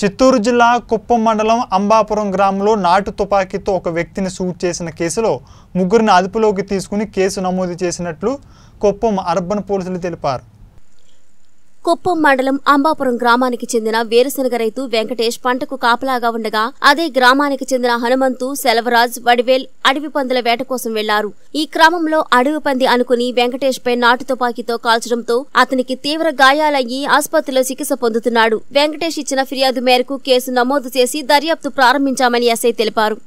చిత్తూరు జిల్లా కుప్పం మండలం అంబాపురం గ్రామంలో నాటు తుపాకీతో ఒక వ్యక్తిని సూట్ చేసిన కేసులో ముగ్గురిని అదుపులోకి తీసుకుని కేసు నమోదు చేసినట్లు కుప్పం అర్బన్ పోలీసులు తెలిపారు కుప్పం మండలం అంబాపురం గ్రామానికి చెందిన వేరుశనగ రైతు వెంకటేష్ పంటకు కాపలాగా ఉండగా అదే గ్రామానికి చెందిన హనుమంతు సెలవరాజ్ వడివేల్ అడవి పందుల వేట కోసం వెళ్లారు ఈ క్రమంలో అడవి పంది అనుకుని వెంకటేష్ పై నాటు తుపాకీతో కాల్చడంతో అతనికి తీవ్ర గాయాలయ్యి ఆసుపత్రిలో చికిత్స పొందుతున్నాడు వెంకటేష్ ఇచ్చిన ఫిర్యాదు మేరకు కేసు నమోదు చేసి దర్యాప్తు ప్రారంభించామని ఎస్ఐ తెలిపారు